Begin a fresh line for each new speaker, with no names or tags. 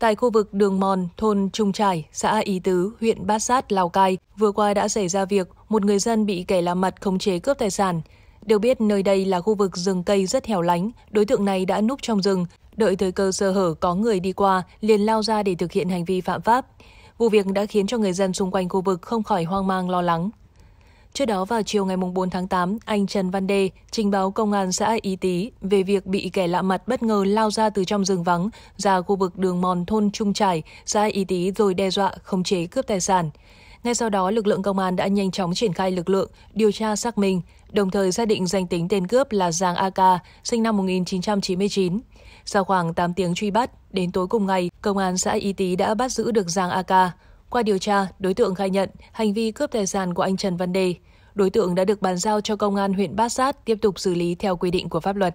Tại khu vực đường mòn thôn Trung Trải, xã Ý Tứ, huyện Bát Sát, Lào Cai, vừa qua đã xảy ra việc một người dân bị kẻ làm mặt khống chế cướp tài sản. Được biết nơi đây là khu vực rừng cây rất hẻo lánh, đối tượng này đã núp trong rừng, đợi thời cơ sơ hở có người đi qua liền lao ra để thực hiện hành vi phạm pháp. Vụ việc đã khiến cho người dân xung quanh khu vực không khỏi hoang mang lo lắng. Trước đó vào chiều ngày 4 tháng 8, anh Trần Văn Đê trình báo công an xã Ý Tý về việc bị kẻ lạ mặt bất ngờ lao ra từ trong rừng vắng ra khu vực đường mòn thôn Trung Trải, xã Ý Tý rồi đe dọa khống chế cướp tài sản. Ngay sau đó, lực lượng công an đã nhanh chóng triển khai lực lượng điều tra xác minh, đồng thời xác định danh tính tên cướp là Giang AK, sinh năm 1999. Sau khoảng 8 tiếng truy bắt, đến tối cùng ngày, công an xã Y Tý đã bắt giữ được Giang AK. Qua điều tra, đối tượng khai nhận hành vi cướp tài sản của anh Trần Văn Đề. Đối tượng đã được bàn giao cho công an huyện Bát Sát tiếp tục xử lý theo quy định của pháp luật.